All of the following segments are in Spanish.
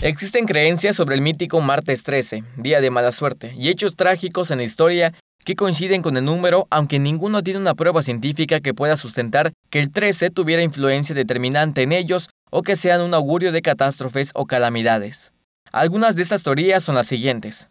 Existen creencias sobre el mítico martes 13, día de mala suerte, y hechos trágicos en la historia que coinciden con el número, aunque ninguno tiene una prueba científica que pueda sustentar que el 13 tuviera influencia determinante en ellos o que sean un augurio de catástrofes o calamidades. Algunas de estas teorías son las siguientes.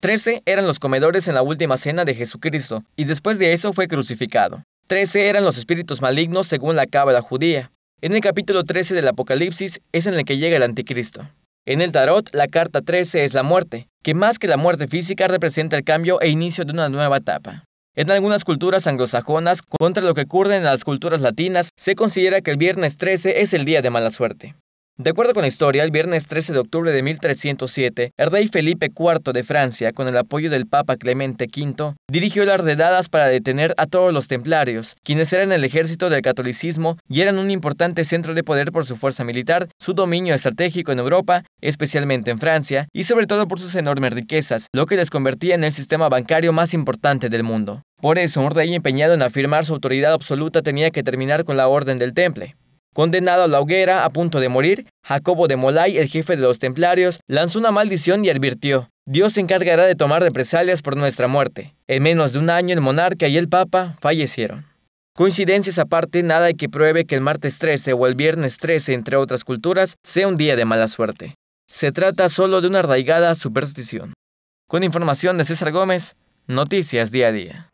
13 eran los comedores en la última cena de Jesucristo, y después de eso fue crucificado. 13 eran los espíritus malignos según la cábala judía. En el capítulo 13 del Apocalipsis es en el que llega el anticristo. En el tarot, la carta 13 es la muerte, que más que la muerte física representa el cambio e inicio de una nueva etapa. En algunas culturas anglosajonas, contra lo que ocurre en las culturas latinas, se considera que el viernes 13 es el día de mala suerte. De acuerdo con la historia, el viernes 13 de octubre de 1307, el rey Felipe IV de Francia, con el apoyo del Papa Clemente V, dirigió las redadas para detener a todos los templarios, quienes eran el ejército del catolicismo y eran un importante centro de poder por su fuerza militar, su dominio estratégico en Europa, especialmente en Francia, y sobre todo por sus enormes riquezas, lo que les convertía en el sistema bancario más importante del mundo. Por eso, un rey empeñado en afirmar su autoridad absoluta tenía que terminar con la Orden del Temple. Condenado a la hoguera, a punto de morir, Jacobo de Molay, el jefe de los templarios, lanzó una maldición y advirtió, Dios se encargará de tomar represalias por nuestra muerte. En menos de un año el monarca y el papa fallecieron. Coincidencias aparte, nada hay que pruebe que el martes 13 o el viernes 13, entre otras culturas, sea un día de mala suerte. Se trata solo de una arraigada superstición. Con información de César Gómez, Noticias Día a Día.